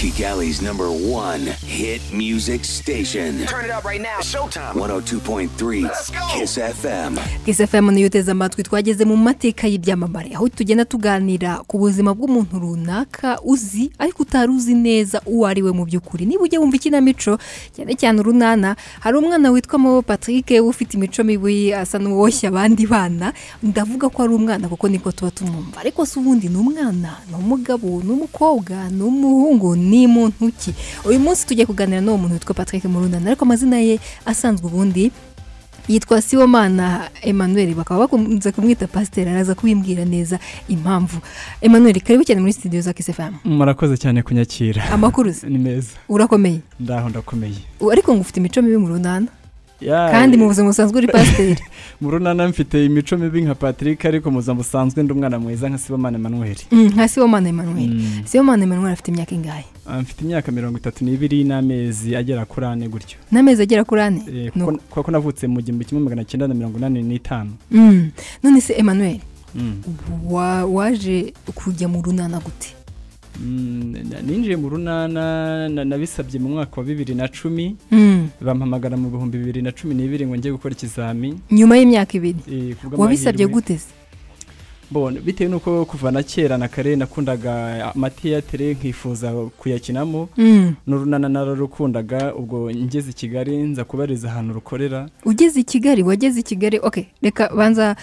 Kigali's number one hit music station. Turn it up right now. Showtime. 102.3 Kiss FM. Kiss FM niyo uteze amatwi twageze mu mateka y'ibyamamare aho tugenda tuganira ku buzima bw'umuntu runaka uzi ariko utari uzi neza uwo ari we mu by'ukuri niba ujya wumva ikinamico cyane cyane urunana hari umwana witwa Mabo Patrick ufite imico mibi asa n'uwoshya abandi bana ndavuga ko ari umwana kuko niko tuba tumwumva ariko se ubundi ni umwana ni umugabo ni umukobwa ni umuhungu ni muntu ki uyu munsi tugiye kuganira n'uwo muntu witwa patrick murunani ariko amazina ye asanzwe ubundi yitwa siwomana Emmanuel bakaba bakunze kumwita pasiteri araza kubimbwira neza impamvu Emmanuel karibu cyane muri studio za kisefamu murakoze cyane kunyakira amakuru ni meza urakomeye ndaho ndakomeye ariko ngo ufite imico mibi mu runana kandi mu buzima busanzwe uri pasiteri murunana mfite imico mibi nka patrick ariko muza busanzwe ndi umwana mwiza nka sibomana emanuel mm, nka sibomana emanuel mm. sibomana emanuel afite imyaka ingahe ah, mfite imyaka mirongo itatu n'ibiri n'amezi agera kuri ane gutyo n'amezi agera kuri ane eh, kuko navutse mu gihumbi kimwe magana cyenda na mirongo inani n'itanu mm. none se emanuel waje kujya mu runana gute Mm, ninjiye mu runana nabisabye mu mwaka wa bibiri na cumi hmm. bampamagara mu bihumbi bibiri na cumi n'ibiri ngo njye gukora ikizami nyuma y'imyaka ibiri eh, wabisabye guteze bitewe n'uko kuva na kera na kare nakundaga amatiyatire nkifuza kuyakinamo mm. n'urunana nararukundaga ubwo ngeze i kigali nza kubariza ahantu rukorera ugeze i kigali wageze i kigali oke reka banza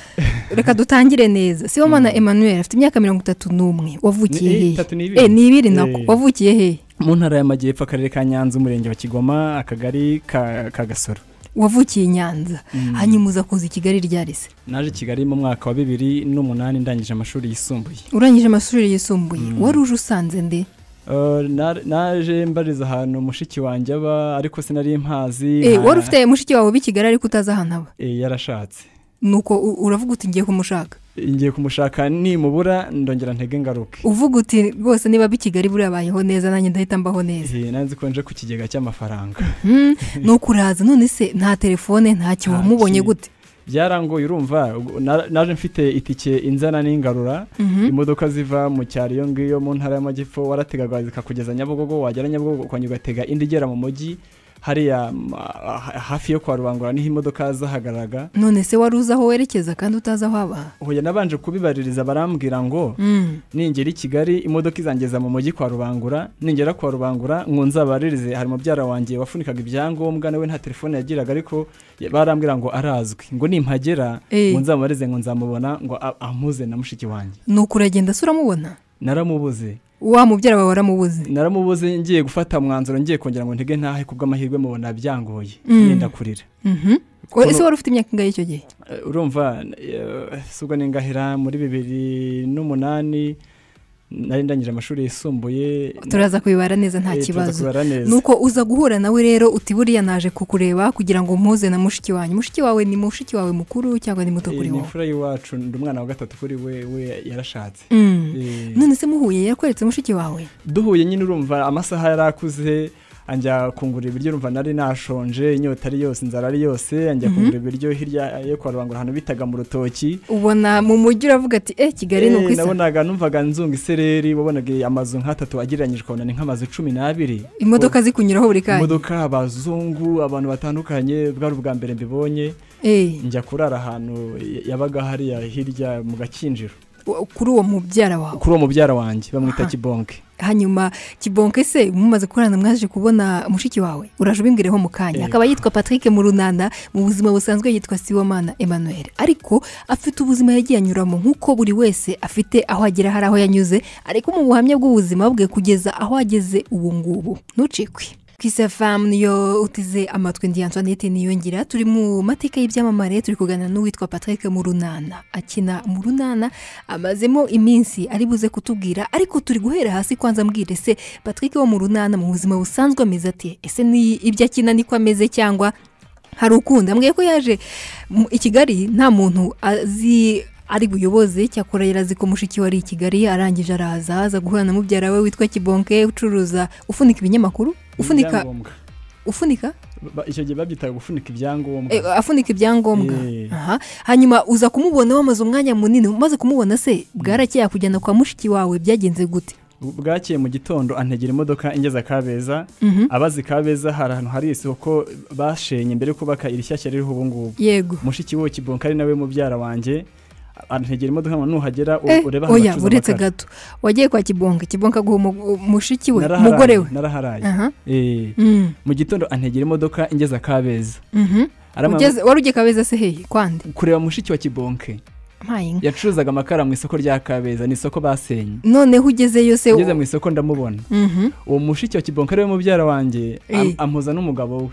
reka dutangire neza si mwana mm. emmanuel afite imyaka mirongo itatu n'umwe wavukiye hehe ni eh, ibiri eh, nako eh. wavukiye hehe mu ntara y'amajyepfo akarere ka nyanza umurenge wa kigoma akagari ka gasoro wavukiye i nyanza mm. hanyuma uza kuza i kigali ryarise naje kigali mu mwaka wa bibiri n'umunani ndangije amashuri yisumbuye urangije amashuri yisumbuye mm. wari uje usanze nde uh, naje mbariza ahantu mushiki wanjye aba ariko sinari mpazi eh, wari ufite mushiki wawe w'i kigali ariko utazi ahantu aba eh, yarashatse nuko uravuga uti ngiye kumushaka ngiye kumushaka nimubura ndongera ntege ngaruke uvuga uti rwose niba bi kigali buriya abayeho neza nanjye ndahita mbaho neza nanzi ko nje ku kigega cy'amafaranga hmm, ni ukuraza none se nta telefone ntacyo wamubonye gute byarangoye urumva naje mfite itike inzana n'ingarura mhm. imodoka ziva mu cyaro iyo ngiyo mu ntara y'amajyepfo warategaga zikakugeza nyabugogo wagera nyabugogo ukongera ugatega indi igera mu mujyi hariya hafi yo kwa rubangura niho imodoka zahagararaga none se wari uzi aho werekeza kandi utazi aho aba huye nabanje kubibaririza barambwira ngo mm. ningera i kigali imodoka izangeza mu mujyi kwa rubangura ningera kwa rubangura ngo abaririze hari mubyara wanjye wafunikaga ibyangombwa nawe nta telefone yagiraga ariko barambwira ngo arazwi ngo nimpagera eh. ngo amubarize ngo nzamubona ngo amuze na mushiki wanjye ni uko uragenda se uramubona naramubuze wa mubyara wawe waramubuze naramubuze ngiye gufata umwanzuro ngiye kongera ngo ntege ntahe kubw'amahirwe mubona byangoye mm. yenda kurira mhm. ese wari ufite imyaka ingahe icyo gihe urumva eh, subwo ni muri bibiri n'umunani nari amashuri yisumbuye turaza kubibara neza nta eh, kibazo nuko uza guhura nawe rero uti buriya naje kukureba kugira ngo mpuze na mushiki wanyu mushiki wawe ni mushiki wawe mukuru cyangwa ni muto eh, kuri wowe ni imfura y'iwacu ndi umwana wa gatatu kuri we we yarashatse mm. eh. none se muhuye yakweretse mushiki wawe duhuye nyine urumva amasaha yari akuze anjya kungurira ibiryo urumva nari nashonje inyota ari yose inzara ari yose anjya mhm. kungura ibiryo hirya yo kwa rubangura ahantu bitaga mu rutoki ubona mu mujyi uravuga ati eh kigali ni eh, uko nabonaga numvaga nzunga isereri wabonaga amazu nk'atatu agereranyije ukabona ni nk'amazu cumi n'abiri imodoka zikunyuraho buri kanya imodoka abazungu abantu batandukanye bwari ubwa mbere mbibonye eh. njya kurara ahantu yabaga hariya hirya mu gakinjiro kuri uwo mubyara wawe kuri uwo mubyara wanjye bamwita kibonke hanyuma kibonke se mumaze kurana mwaje kubona mushiki wawe uraje ubimbwireho mu kanya akaba yitwa patrick murunana mu buzima busanzwe yitwa siwomana emmanuel ariko afite ubuzima yagiye anyuramo nk'uko buri wese afite aho agera hari aho yanyuze ariko mu buhamya bw'ubuzima bwe kugeza aho ageze ubu ngubu ntucikwe kisafamu niyo uteze amatwi ndi antoinette niyongira turi mu mateka y'ibyamamare turi kugana n'uwitwa patrick mu akina mu runana amazemo iminsi aribuze kutubwira ariko turi guhera hasi kwanza ambwire se patrick wo mu runana mu buzima busanzwe ameze ati ese ni ibyo akina niko ameze cyangwa hari ukunda mbwiye ko yaje i kigali nta muntu azi ari buyoboze cyakora yarazi ko mushiki wari i kigali arangije araza aza guhura na mubyara we witwa kibonke ucuruza ufunika ibinyamakuru ufunika ufunika icyo gihe babyitaga gufunika ibyangombwa eh, afunika ibyangombwa eh. hanyuma uza kumubona wamaze umwanya munini umaze kumubona se bwarakeye kujyana kwa mushiki wawe byagenze gute bwakiye mu gitondo antegera imodoka ingeza kabeza mhm. abazi kabeza hari ahantu hari isoko bashenye mbere yo kubaka iri shyashya ririho ngubu yego mushiki we kibonka ari nawe mubyara wanjye antegera imodoka nuhagera eh, ureba ahantu hacuruza uretse gato wagiye kwa kibonga kibonga aguha mushiki we umugore we naraharaye eh, mm. mu gitondo antegera imodoka ingeza kabeza mhm. wari ugiye kabeza se hehe kwande kureba mushiki wa kibonke yacuruzaga amakara mu isoko rya kabeza ni isoko basenye noneho ugezeyo se ugeze mu isoko ndamubona mhm. uwo mushiki wa kibonka ariwe mubyara wanjye eh. amuza n'umugabo we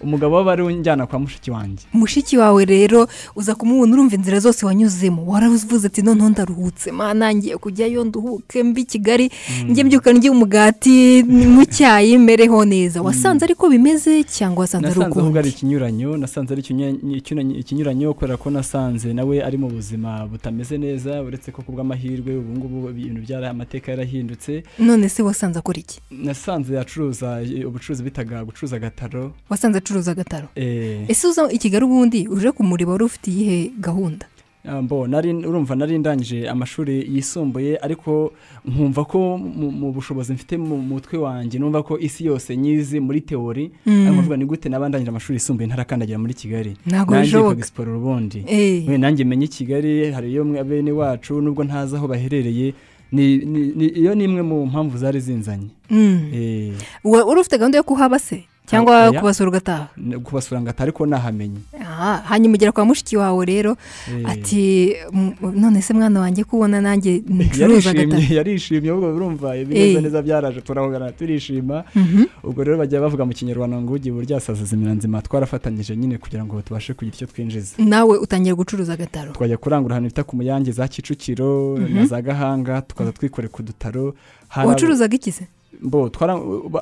umugabo we bari unjyana kwa mushiki wanjye mushiki wawe rero uza kumubona urumva inzira zose wanyuzemo waravuze ati noneho ndaruhutse mana ngiye kujyayo nduhuke mbi kigali mm. njye mbyuka njye umugati mucyayi mereho neza mm. wasanze ariko bimeze cyangwa wasanze ari ukundi nasanze ari ikinyuranyo nasanze ari ikinyuranyo kubera ko nasanze nawe ari mu buzima ubuzima butameze neza uretse ko kubw'amahirwe ubu ngubu ibintu byaraye amateka yarahindutse none se wasanze akora iki nasanze acuruza eh, ubucuruzi bitaga gucuruza agataro wasanze acuruza agataro eh. ese uza i kigali ubundi uje kumureba wari ufite iyihe gahunda Ah, mbo urumva nari ndangije amashuri yisumbuye ariko nkumva ko mu bushobozi mfite mu mutwe wanjye numva ko isi yose nyizi muri teori nkuvuga mm. ni gute naba ndangije amashuri yisumbuye ntarakandagira muri kigali ntabwo bishoboka siporo ubundi eh. nanjye menye i kigali hari bene wacu nubwo ntazi aho baherereye iyo ni imwe mu mpamvu zari zinzanye mm. eh. uri gahunda yo kuhaba se cyangwa kubasura ugataha kubasura ngataha ariko nahamenye ah, hanyuma ugera kwa mushiki wawe rero eh. ati none se mwana wanjye kubona nanjye ncuruza agataha yarishimye ahubwo urumva ibintu eh. neza byaraje turahogana turishima mhm. ubwo rero bajya bavuga mu kinyarwanda ngo ugiye burya zimira nzima twarafatanyije nyine kugira ngo tubashe kugira icyo twinjiza nawe utangira gucuruza agataro twajya kurangura ahantu bita ku muyange za kicukiro na mhm. za gahanga tukaza twikorera ku dutaro uwacuruzaga ikize bo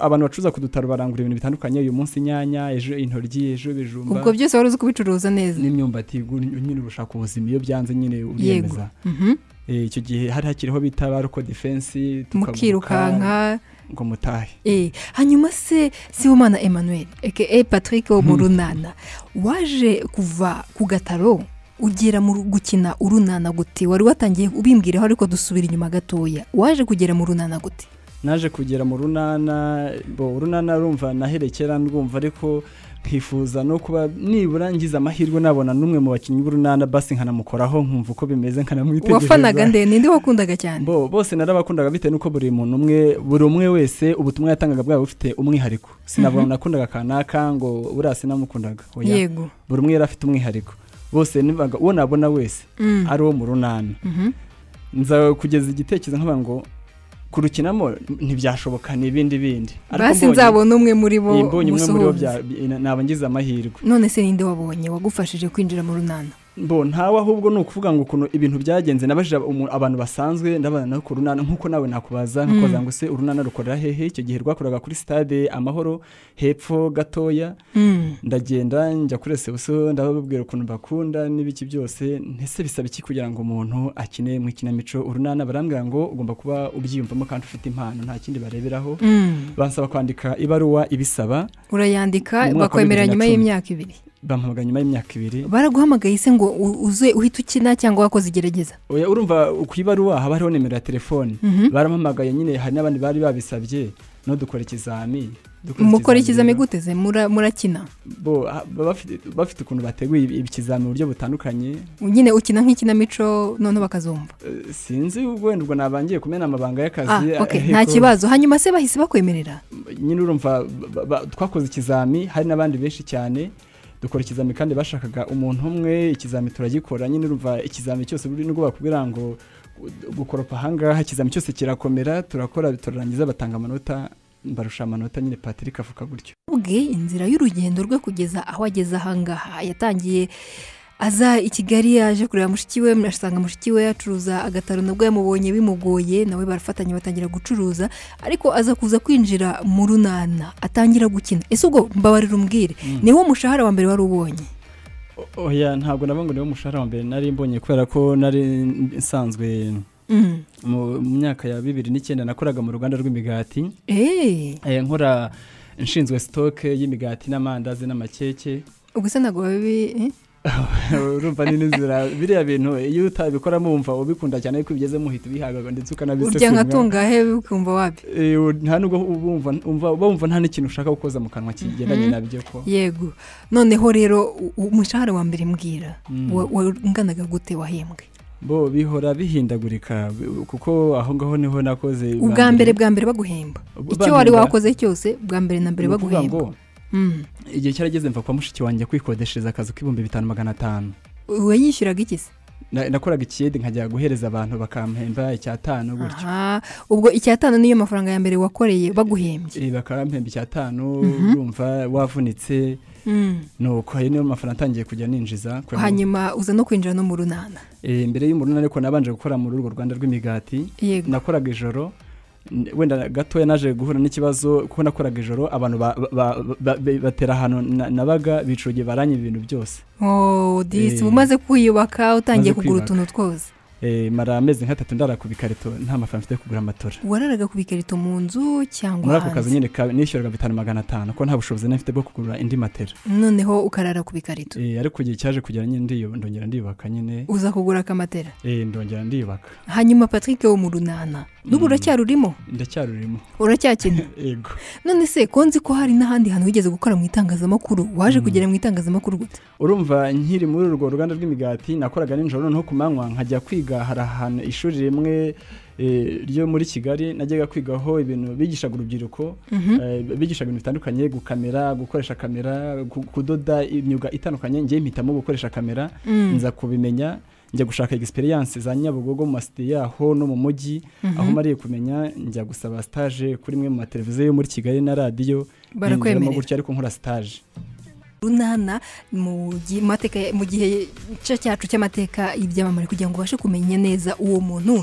abantu bacuruza ku dutaro barangura ibintu bitandukanye uyu munsi inyanya ejo intoryi ejo ibijumba ubwo byose wari uzi kubicuruza neza n'imyumbati nyine urushaka ubuzima iyo byanze nyine uriyemeza mhm. eh, icyo gihe hari hakiriho bita baruko defensi mukirukanka ngo mutahe eh, hanyuma se siwumana emmanuel aka patrick wo hmm. mu runana waje kuva ku gataro ugera mu gukina urunana gute wari watangiye ubimbwireho ariko dusubira inyuma gatoya waje kugera mu runana gute naje kugera mu runana urunana rumva naherekera ndwumva ariko nkifuza no kuba nibura ngize amahirwe nabona n'umwe mu bakinnyi b'urunana basi nkanamukoraho nkumva uko bimeze nkanamwitegereza wafanaga ndende ninde wakundaga cyane bo bose narabakundaga bitewe n'uko buri muntu umwe buri umwe wese ubutumwa yatangaga bwaba bufite umwihariko mhm. sinabona nakundaga kanaka ngo buriya sinamukundaga yego buri umwe yari afite umwihariko bose uwo nabona wese mm. ari uwo mu runana mhm. nza kugeza igitekerezo nk'abantu ngo kurukinamo ntibyashoboka n’ibindi bindi basi nzabona umwe muri bo umusuhuza naba ngize amahirwe none se ninde wabonye wagufashije kwinjira mu runana ntawe ahubwo ni ukuvuga ngo ukuntu ibintu byagenze nabajije abantu basanzwe ndabona ku runana nk'uko nawe nakubaza nkakubaza mm. ngo se urunana rukorera hehe icyo gihe rwakoraga kuri sitade amahoro hepfo gatoya mm. ndagenda njya kuri resebusiyo ndababwira ukuntu bakunda n'ibiki byose ntese bisaba iki kugira ngo umuntu akine mu ikinamico urunana barambwira ngo ugomba kuba ubyiyumvamo kandi ufite impano nta kindi bareberaho mm. basaba kwandika ibaruwa ibisaba urayandika bakwemera nyuma y'imyaka ibiri bampamagaye nyuma y'imyaka ibiri baraguhamagaye se ngo uze uhita ukina cyangwa wakoze igerageza urumva ku ibaruwa haba hariho nimero ya telefone mhm. baramuhamagaye nyine hari n'abandi bari babisabye no dukora ikizami mukora ikizami guteze murakina bafite ukuntu bateguye ikizami mu buryo butandukanye nyine ukina nk'ikinamico noneho bakazumva eh, sinzi wenda ubwo nabangiye kumena amabanga y'akazi ah, eh, nta eh, kibazo hanyuma se bahise bakwemerera nyine urumva twakoze ikizami hari n'abandi benshi cyane dukora ikizami kandi bashakaga umuntu umwe ikizami turagikora nyine urumva ikizami cyose buri nubwo bakubwira ngo gukoropa ahangaha ikizami cyose kirakomera turakora turarangiza batanga amanota mbarusha amanota nyine patrick avuga gutyo ubwe inzira y'urugendo rwe kugeza aho ageze ahangaha yatangiye aza i kigali yaje kureba mushiki we asanga mushiki we yacuruza agataro nabwo yamubonye bimugoye nawe barafatanya batangira gucuruza ariko aza kuza kwinjira mu runana atangira gukina ese ubwo mbabarira umbwire hmm. niwo mushahara wa mbere wari ubonye oya ntabwo nabwo niwo mushahara wa mbere nari mbonye kubera ko nari nsanzwe hmm. mu myaka ya bibiri n'icyenda nakoraga mu ruganda rw'imigati eh. Eh, nkora nshinzwe sitoke y'imigati n'amandazi n'amakeke ubwo isa ntabwo babi eh? urumva ni n'inzira biriya bintu iyo utabikoramo wumva ubikunda cyane ariko ugeze muhita ubihagaga ndetse ukanabisekura urya nka tungahe ukumva wapi nta nubwo uba wumva nta n'ikintu ushaka gukoza mu kanwa kigendanye mm-hmm. nabyo ko yego noneho rero umushahara wa mbere mbwira mm. unganaga gute wahembwe bo bihora bihindagurika kuko aho ngaho niho nakoze ubwa mbere bwa mbere baguhemba icyo wari wakoze cyose bwa mbere na mbere baguhemba Hmm. igihe cyarageze mva kwa mushiki wanjye kwikodeshereza akazu k'ibihumbi bitanu magana atanu we yishyuraga iki se nakoraga ikiyede nkajya guhereza abantu bakampemba icyatanu gutyo ubwo icyatanu niyo mafaranga ya mbere wakoreye baguhembye bakampemba icyatanu yumva mhm. wavunitse hmm. nuko ayo niyo mafaranga atangiye kujya ninjiza hanyuma uza no kwinjira no mu runana eh, mbere y'umurunana ariko nabanje gukora muri urwo rwanda rw'imigati nakoraga ijoro wenda gatoya naje guhura n'ikibazo kuko nakoraga ijoro abantu batera ahantu nabaga bicurugiye baranye ibintu byose disi oh, eh. umaze kwiyubaka utangiye kugura utuntu twose Eh, mara amezi nk'atatu ku bikarito nta mafaranga mfite yo kugura amatora wararaga ku bikarito mu nzu cyangwa hanze muri ako kazi nyine nishyuraga bitanu magana atanu kuko nta bushobozi nafite mfite bwo kugura indi matera noneho ukarara ku bikarito eh, ariko igihe cyaje kugera nyine ndongera ndiyubaka nyine uza kugura akamatera eh, ndongera ndiyubaka hanyuma patrick wo mu runana n'ubu hmm. uracyarurimo ndacyarurimo uracyakina yego none se ko nzi ko hari n'ahandi hantu wigeze gukora mu itangazamakuru waje hmm. kugera mu itangazamakuru gute urumva nkiri muri urwo ruganda rw'imigati nakoraga nijoro noneho ku manywa nkajya kwiga niga hari ahantu ishuri rimwe eh, ryo muri kigali najyaga kwigaho ibintu bigishaga urubyiruko mhm. eh, bigisha ibintu bitandukanye gukamera gukoresha kamera kudoda imyuga itandukanye njye mpitamo gukoresha kamera mm. nza kubimenya njya gushaka egisperiyanse za nyabugogo mu masiti yaho no mu mujyi mhm. aho mariye kumenya njya gusaba sitaje kuri imwe mu mateleviziyo yo muri kigali na radiyo barakwemera gutya ariko nkora sitaje runana mu gihe cyacu cy'amateka y'ibyamamare kugira ngo ubashe kumenya neza uwo muntu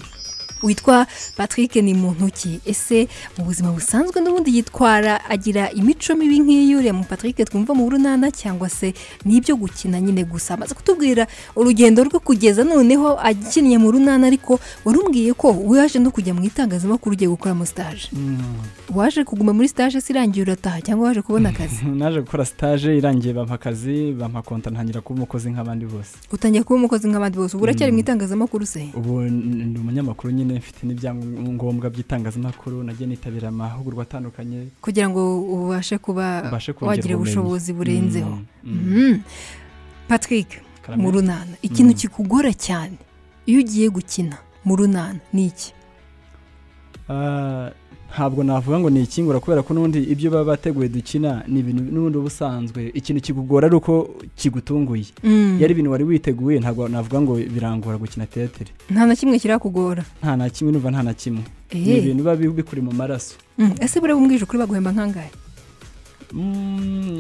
witwa patrick ni muntu ki ese mu buzima busanzwe n'ubundi yitwara agira imico mibi nk'iyo uriya mu patrick twumva mu runana cyangwa se n'ibyo gukina nyine gusa amaze kutubwira urugendo rwo kugeza noneho akiniye mu runana ariko warumwiye ko waje no kujya mu itangazamakuru ugiye gukora muri mm. waje kuguma muri sitaje se irangiye urataha cyangwa waje kubona akazi naje gukora sitaje irangiye bampa akazi bampa konta ntangira kuba umukozi nk'abandi bose utangiye kuba umukozi nk'abandi bose ubu uracyari mu mm. itangazamakuru se ubu ni umunyamakuru nyine nari mfite n'ibyangombwa by'itangazamakuru nagiye nitabira amahugurwa atandukanye kugira ngo ubashe kuba wagira ubushobozi burenzeho mm. mm. patrick mu runana mm. ikintu kikugora cyane iyo ugiye gukina mu runana ni iki ah, ntabwo navuga ngo ni ikingura kubera ko n'ubundi ibyo baba bateguye dukina ni ibintu n'ubundi ubusanzwe ikintu kigugora ari uko kigutunguye mm. yari ibintu wari witeguye ntabwo navuga ngo birangora gukina teyatere nta na kimwe kirakugora nta na kimwe numva nta na kimwe ni eh. ibintu biba bikuri mu maraso mm. ese buriya umbwije ukuri baguhemba nkangahe Mm,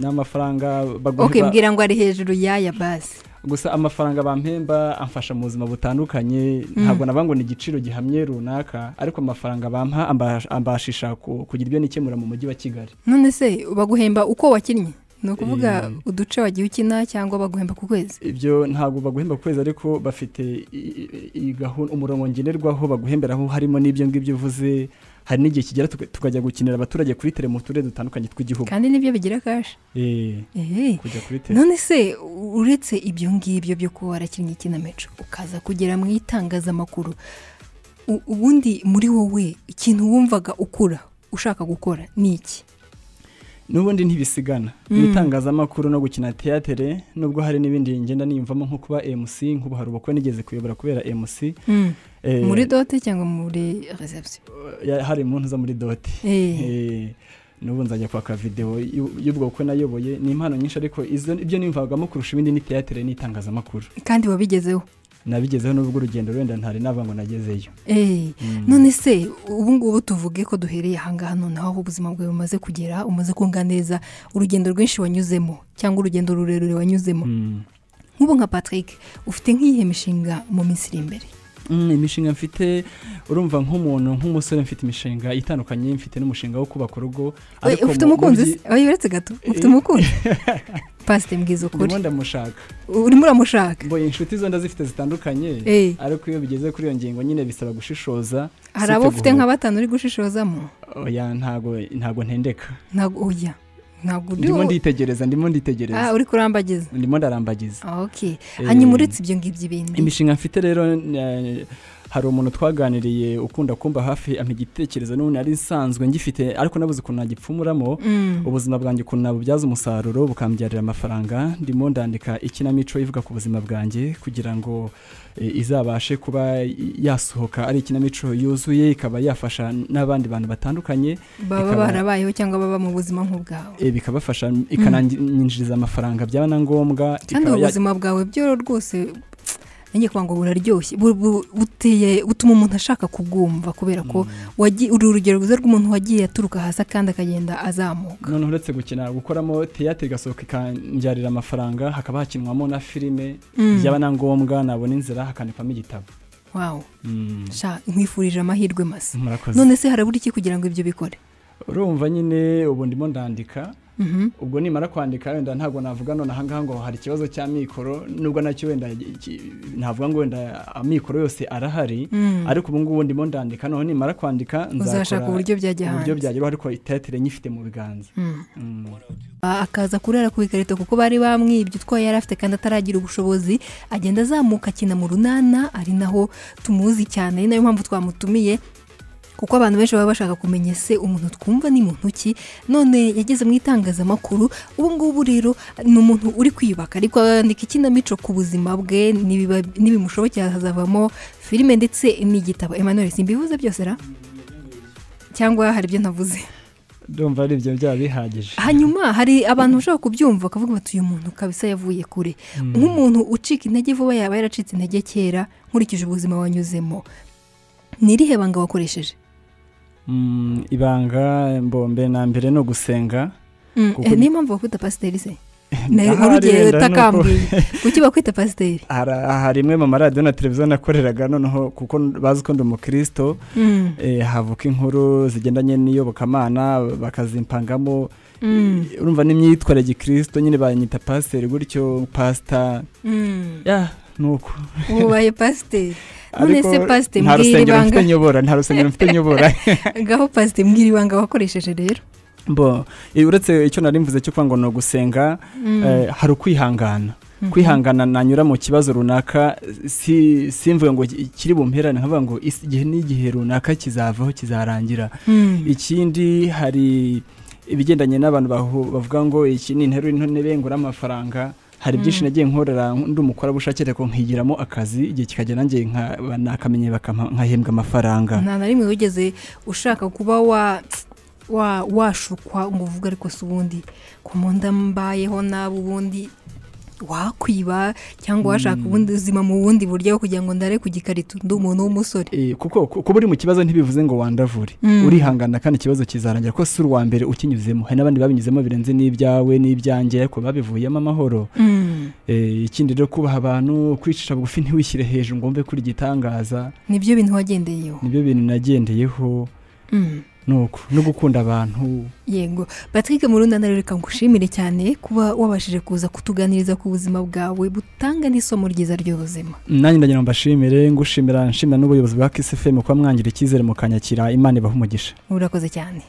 ni amafaranga baguha ukibwira ngo ari hejuru y'aya basi gusa amafaranga bampemba amfasha mu buzima butandukanye mm. ntabwo nabangwa ni igiciro gihamye runaka ariko amafaranga bampa ambashisha kugira ibyo nikemura mu mujyi wa kigali none se baguhemba uko wakinnye ni ukuvuga mm. uduce wagiye ukina cyangwa baguhemba ku kwezi ibyo ntabwo baguhemba ku kwezi ariko bafite umurongo ngenerwaho baguhemberaho harimo n'ibyo ngibyo uvuze hari n'igihe kigera tukajya gukinira abaturage kuri tere mu turere dutandukanye tw'igihugu kandi nibyo bigira kasha eh. eh. kujya kuri tere none se uretse ibyo ngibyo byo kuba warakinnye ikinamico ukaza kugera mu itangazamakuru ubundi muri wowe ikintu wumvaga ukura ushaka gukora ni iki n'ubundi ntibisigana n’itangazamakuru mm. no gukina teyatere nubwo hari n'ibindi ngenda niyumvamo nko kuba mc nk'ubu hari ubukwe nigeze kuyobora kubera mc mm. eh, muri dote cyangwa muri reception eh, hari umuntu uza muri dote eh. n'ubu nzajya kwaka videwo y'ubwo bukwe nayoboye ni impano nyinshi ariko ibyo nimvagamo kurusha ibindi ni teyatere n'itangazamakuru kandi wabigezeho nabigezeho n'ubwo urugendo wenda ntari nava ngo nagezeyo eh, hmm. none se ubu ngubu tuvuge ko duhereye ahangaha noneho aho ubuzima bwawe bumaze kugera umaze kunganiriza urugendo rwinshi wanyuzemo cyangwa urugendo rurerure wanyuzemo hmm. nk'ubu nka patrick ufite nk'iyihe mishinga mu minsi iri imbere Mm, imishinga mfite urumva nk'umuntu nk'umusore mfite imishinga itandukanye mfite n'umushinga wo kubaka urugo ufite umukunzi uretse gato ufite umukunzi pasite mbwiza ukuri urimo ndamushaka urimo uramushaka mboye inshuti zo ndazifite zitandukanye ariko iyo bigeze kuri iyo ngingo nyine bisaba gushishoza hari abo ufite nka batanu uri gushishozamo ntago ntendeka ntago ujya ntabwo uri ndimo nditegereza ndimo nditegereza ah, uri kurambagiza ndimo ndarambagiza hanyuma ah, ah, eh. uretse ibyo ngibyo ibindi imishinga mfite rero eh, hari umuntu twaganiriye ukunda kumba hafi ampa igitekerezo n'ubu nari nsanzwe ngifite ariko nabuze ukuntu nagipfumuramo mm. ubuzima bwanjye ukuntu nabubyaza umusaruro bukambyarira amafaranga ndimo ndandika ikinamico ivuga ku buzima bwanjye kugira ngo eh, izabashe kuba yasohoka ari ikinamico yuzuye ikaba yafasha n'abandi bantu batandukanye baba barabayeho cyangwa baba mu buzima nk'ubwawe eh, bikabafasha ikananyinjiriza mm. amafaranga byaba na ngombwa kandi ubuzima bwawe byo rwose ngiye kuvuga ngo buraryoshye buteye butuma umuntu ashaka kubwumva kubera ko mm. uri urugero rwiza rw'umuntu wagiye aturuka hasi kandi akagenda azamuka noneho uretse gukina gukoramo teyatire igasohoka ikanjyarira amafaranga hakaba hakinwamo na filime byaba mm. na ngombwa nabona inzira hakanipamo igitabo wawu mm. nkwifurije amahirwe masa none se harabura iki kugira ngo ibyo bikore urumva nyine ubu ndimo ndandika Mm-hmm. ubwo nimara kwandika wenda ntabwo navuga none ahangaha ngo hari ikibazo cy’amikoro mikoro nubwo nacyo wenda navuga ngo wenda amikoro yose arahari mm. ariko ubu ngubu ndimo ndandika noneho nimara kwandika nzashaka uburyo byajya hanze uburyo byageraho ariko itetere nyifite mu biganza mm. Mm. akaza kurera ku ikarito kuko bari bamwibye utwo yari afite kandi ataragira ubushobozi agenda azamuka akina mu runana ari naho tumuzi cyane ari nayo mpamvu twamutumiye kuko abantu benshi baba bashaka kumenya se umuntu twumva ni muntu ki none yageze mu itangazamakuru ubu ngubu rero ni umuntu uri kwiyubaka ariko yandika ikinamico ku buzima bwe ntibimushobokera hazavamo filime ndetse n'igitabo Emmanuel simbivuze byose ra cyangwa hari ibyo navuze ndumva ari ibyo byaba bihagije hanyuma hari abantu bashobora kubyumva bakavuga bati uyu muntu kabisa yavuye kure hmm. nk'umuntu ucika intege vuba yaba yaracitse intege kera nkurikije ubuzima wanyuzemo ni irihe banga wakoresheje Mm, ibanga mbombe na mbere no gusenga mm, eh, niyo mpamvu bakwita pasiteri se nturugero utakambwiye kuki bakwita pasiteri aha rimwe mu maradiyo na televiziyo nakoreraga noneho kuko bazi ko ndi umukristo mm. eh, havuka inkuru zigendanye n'iyobokamana bakazimpangamo urumva n'imyitwarire ya gikirisito nyine banyita pasiteri gutyo pasita nuko wubaye pasiteri none se pasiteri mbwira ibanga nta rusengero mfite nyobora nta rusengero mfite nyobora ngaho pasiteri mbwira ibanga wakoresheje rero eh, uretse icyo nari mvuze cyo kuvuga ngo ni ugusenga mm. eh, hari ukwihangana mhm. kwihangana nanyura mu kibazo runaka simvuye ngo kiri bumperane nkavuga ngo igihe n'igihe runaka kizavaho kizarangira mm. ikindi hari ibigendanye n'abantu bavuga ngo iki ni interuro y'intebe ngura amafaranga hari mm. byinshi nagiye nkorera ndi umukorabushake reka nkigiramo akazi igihe kikagera nanjye nakamenye nkahembwa amafaranga nta na rimwe wigeze ushaka kuba washukwa ngo uvuge ariko si ubundi ku munda mbayeho nabi ubundi wakwiba cyangwa washaka hmm. ubundi buzima mu bundi buryo kugira ngo ndare ku gikarito undi umuntu w'umusore eh, kuko kuba uri mu kibazo ntibivuze ngo wandavure hmm. urihangana kandi ikibazo kizarangira ko si uwa mbere ukinyuzemo hari n'abandi babinyuzemo birenze n'ibyawe n'ibyanjye ariko babivuyemo amahoro hmm. eh, ikindi rero kubaha abantu kwicisha bugufi ntiwishyire hejuru ngo wumve kuri igitangaza nibyo bintu wagendeyeho nibyo bintu nagendeyeho nuko no gukunda abantu yego patrick Murunda rero reka ngushimire cyane kuba wabashije kuza kutuganiriza ku buzima bwawe butanga n'isomo ryiza ry'ubuzima nanjye ndagira ngo mbashimire ngushimira nshimira n'ubuyobozi bwa kisifemu kuba mwangira icyizere mukanyakira imana ibaha umugisha Urakoze cyane